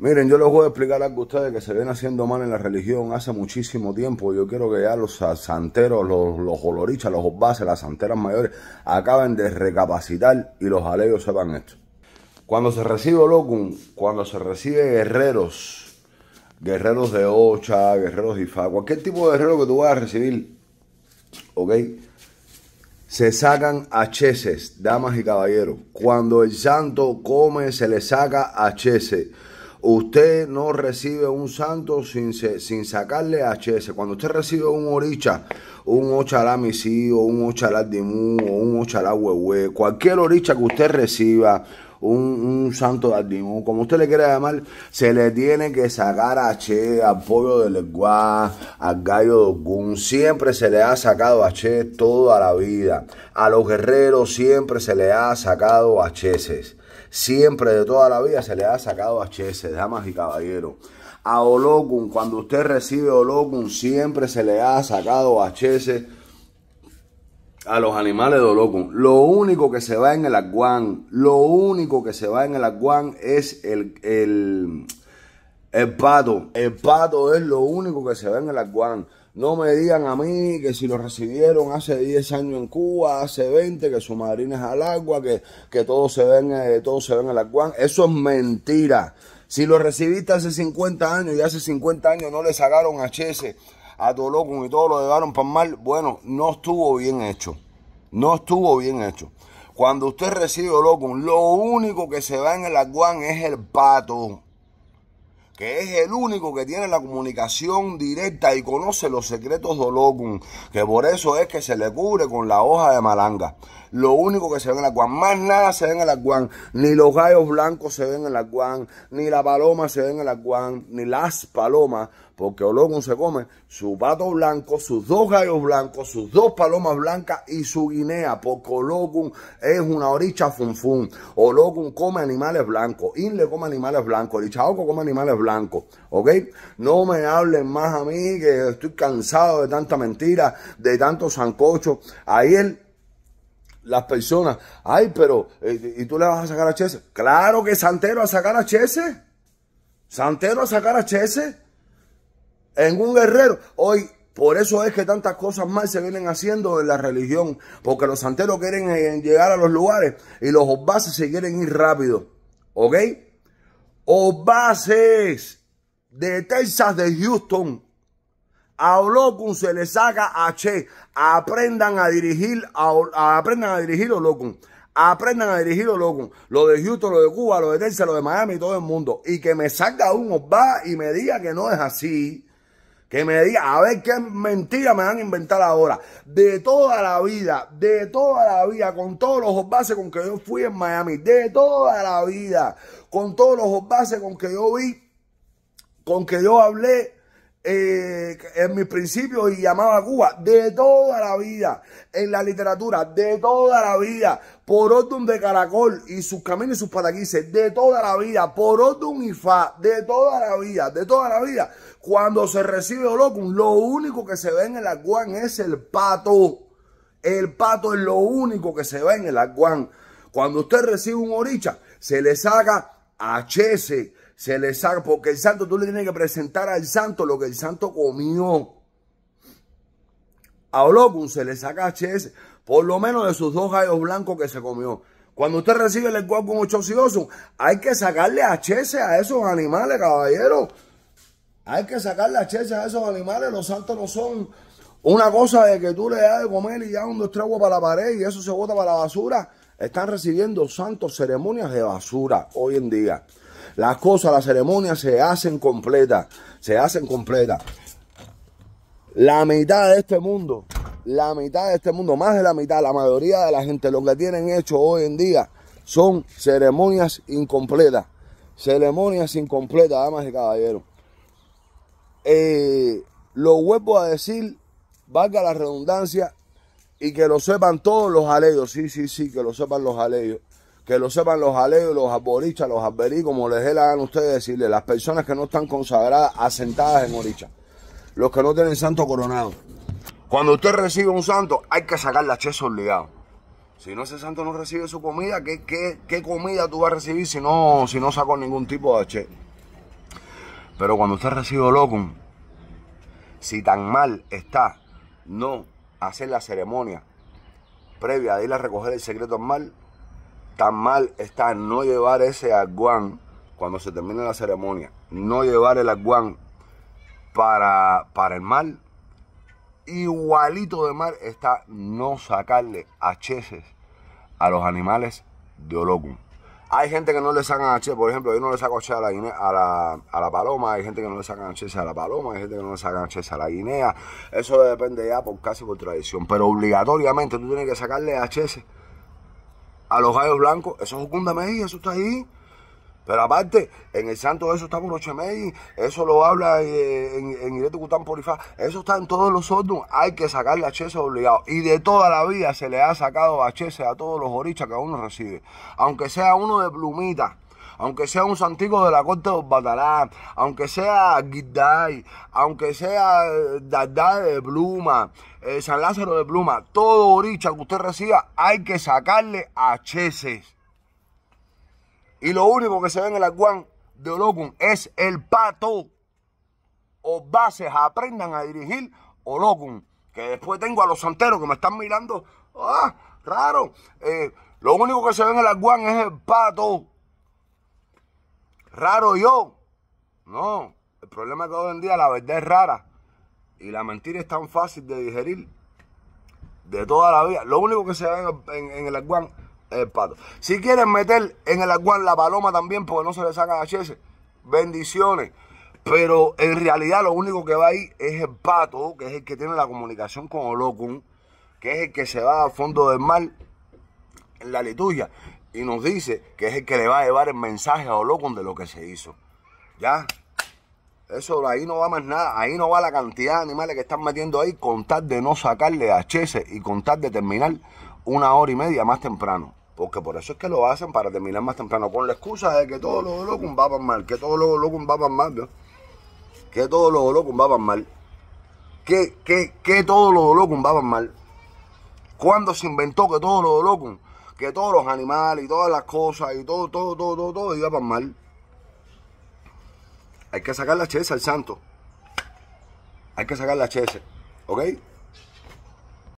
Miren, yo les voy a explicar algo a ustedes que se ven haciendo mal en la religión hace muchísimo tiempo. Yo quiero que ya los santeros, los, los olorichas, los bases, las santeras mayores, acaben de recapacitar y los aleos sepan esto. Cuando se recibe locum, cuando se recibe guerreros, guerreros de Ocha, guerreros de fa, cualquier tipo de guerrero que tú vas a recibir, ¿ok? se sacan H.S., damas y caballeros. Cuando el santo come, se le saca H.S., Usted no recibe un santo sin, sin sacarle HS. Cuando usted recibe un oricha, un ochalá misí, o un ochalá dimú, o un ochalá huehue, cualquier oricha que usted reciba, un, santo santo jardín, como usted le quiera llamar, se le tiene que sacar a Che, al pollo de Leguá, al gallo de siempre se le ha sacado a Che toda la vida. A los guerreros siempre se le ha sacado a Cheses. Siempre de toda la vida se le ha sacado a Cheses, damas y caballeros a Olokun, cuando usted recibe Olocum, siempre se le ha sacado a cheses a los animales de locos Lo único que se va en el aguán, lo único que se va en el aguán es el, el, el pato. El pato es lo único que se va en el aguán. No me digan a mí que si lo recibieron hace 10 años en Cuba, hace 20, que su madrina es al agua, que, que todo se ven, en eh, todo se aguán. Eso es mentira. Si lo recibiste hace 50 años y hace 50 años no le sacaron a Chese a loco y todo lo llevaron para mal, bueno, no estuvo bien hecho. No estuvo bien hecho. Cuando usted recibe loco, lo único que se va en el aguán es el pato, que es el único que tiene la comunicación directa y conoce los secretos de Olocum, que por eso es que se le cubre con la hoja de malanga. Lo único que se ve en el guan, Más nada se ve en el Guan. Ni los gallos blancos se ven en la Guan, Ni la paloma se ven en el Guan, Ni las palomas. Porque Ologun se come su pato blanco, sus dos gallos blancos, sus dos palomas blancas y su guinea. Porque Ologun es una oricha funfun. Ologun come animales blancos. Inle come animales blancos. Lichaoco come animales blancos. ¿Ok? No me hablen más a mí que estoy cansado de tanta mentira, de tantos zancochos. el las personas, ay, pero, eh, ¿y tú le vas a sacar a Chese? Claro que Santero a sacar a Chese. Santero a sacar a Chese. En un guerrero. Hoy, por eso es que tantas cosas mal se vienen haciendo en la religión. Porque los santeros quieren eh, llegar a los lugares y los obases se quieren ir rápido. ¿Ok? bases de Texas, de Houston, a Olocum se le saca a Che. Aprendan a dirigir, a, aprendan a dirigir Olocum. Aprendan a dirigir loco. Lo de Houston, lo de Cuba, lo de Texas, lo de Miami y todo el mundo. Y que me salga un va y me diga que no es así. Que me diga, a ver qué mentira me van a inventar ahora. De toda la vida, de toda la vida, con todos los bases con que yo fui en Miami, de toda la vida, con todos los bases con que yo vi, con que yo hablé eh, en mis principios y llamaba a Cuba de toda la vida, en la literatura, de toda la vida, por orden de Caracol y sus caminos y sus paraquises de toda la vida, por orden y fa, de toda la vida, de toda la vida. Cuando se recibe loco lo único que se ve en el aguán es el pato. El pato es lo único que se ve en el aguán. Cuando usted recibe un oricha, se le saca HS, se le saca, porque el santo, tú le tienes que presentar al santo lo que el santo comió. A Olocum se le saca HS, por lo menos de sus dos gallos blancos que se comió. Cuando usted recibe el cuerpo con hay que sacarle HS a esos animales, caballero. Hay que sacarle HS a esos animales. Los santos no son una cosa de que tú le das de comer y ya un dos para la pared y eso se bota para la basura. Están recibiendo santos ceremonias de basura hoy en día. Las cosas, las ceremonias se hacen completas. Se hacen completas. La mitad de este mundo, la mitad de este mundo, más de la mitad, la mayoría de la gente, lo que tienen hecho hoy en día son ceremonias incompletas. Ceremonias incompletas, damas y caballeros. Eh, lo vuelvo a decir, valga la redundancia, y que lo sepan todos los aleyos. Sí, sí, sí, que lo sepan los alejos que lo sepan los aleos, los aborichas, los alberí, como les dé la ustedes decirle, las personas que no están consagradas, asentadas en oricha, los que no tienen santo coronado. Cuando usted recibe un santo, hay que sacar la cheso obligado. Si no ese santo no recibe su comida, ¿qué, qué, comida tú vas a recibir si no, si no sacó ningún tipo de che? Pero cuando usted recibe loco, si tan mal está no hacer la ceremonia previa de ir a recoger el secreto al mal, tan mal está no llevar ese aguán cuando se termine la ceremonia, no llevar el aguán para, para el mar, igualito de mal está no sacarle hacheses a los animales de Olocum. Hay gente que no le sacan hacheses, por ejemplo, yo no le saco hacheses a la, a, la, paloma, hay gente que no le sacan hacheses a la paloma, hay gente que no le sacan hacheses a la guinea, eso depende ya por casi por tradición, pero obligatoriamente tú tienes que sacarle H.S a los gallos blancos. Eso es Ocunda Meji, eso está ahí. Pero aparte, en el santo de eso está por Ochemey, eso lo habla eh, en, en Cután Porifá, eso está en todos los sordos, hay que sacarle a Chese obligado. Y de toda la vida se le ha sacado a Chese a todos los orichas que uno recibe. Aunque sea uno de plumita, aunque sea un santico de la corte de los Batalá, aunque sea Guidai, aunque sea eh, Dadda de Pluma, eh, San Lázaro de Pluma, todo oricha que usted reciba, hay que sacarle a Cheses. Y lo único que se ve en el aguán de Olocum es el pato. O bases aprendan a dirigir Olocum. Que después tengo a los santeros que me están mirando. ¡Ah! Raro. Eh, lo único que se ve en el aguán es el pato. Raro yo. No, el problema es que hoy en día la verdad es rara y la mentira es tan fácil de digerir de toda la vida. Lo único que se ve en, el aguán es el pato. Si quieren meter en el aguán la paloma también porque no se le saca a Chese, bendiciones. Pero en realidad lo único que va ahí es el pato, que es el que tiene la comunicación con Olocum, que es el que se va a fondo del mar en la liturgia y nos dice que es el que le va a llevar el mensaje a loco de lo que se hizo. ¿Ya? Eso ahí no va más nada, ahí no va la cantidad de animales que están metiendo ahí, contar de no sacarle a Chese y contar de terminar una hora y media más temprano. Porque por eso es que lo hacen para terminar más temprano, con la excusa de que todos los locos va para mal, que todos los locos va para mal, que todos los locos va mal, que, que, que todos los locos va mal. ¿Cuándo se inventó que todos los locos que todos los animales y todas las cosas y todo, todo, todo, todo, todo iba para mal. Hay que sacar la chese al santo. Hay que sacar la chese. ¿ok?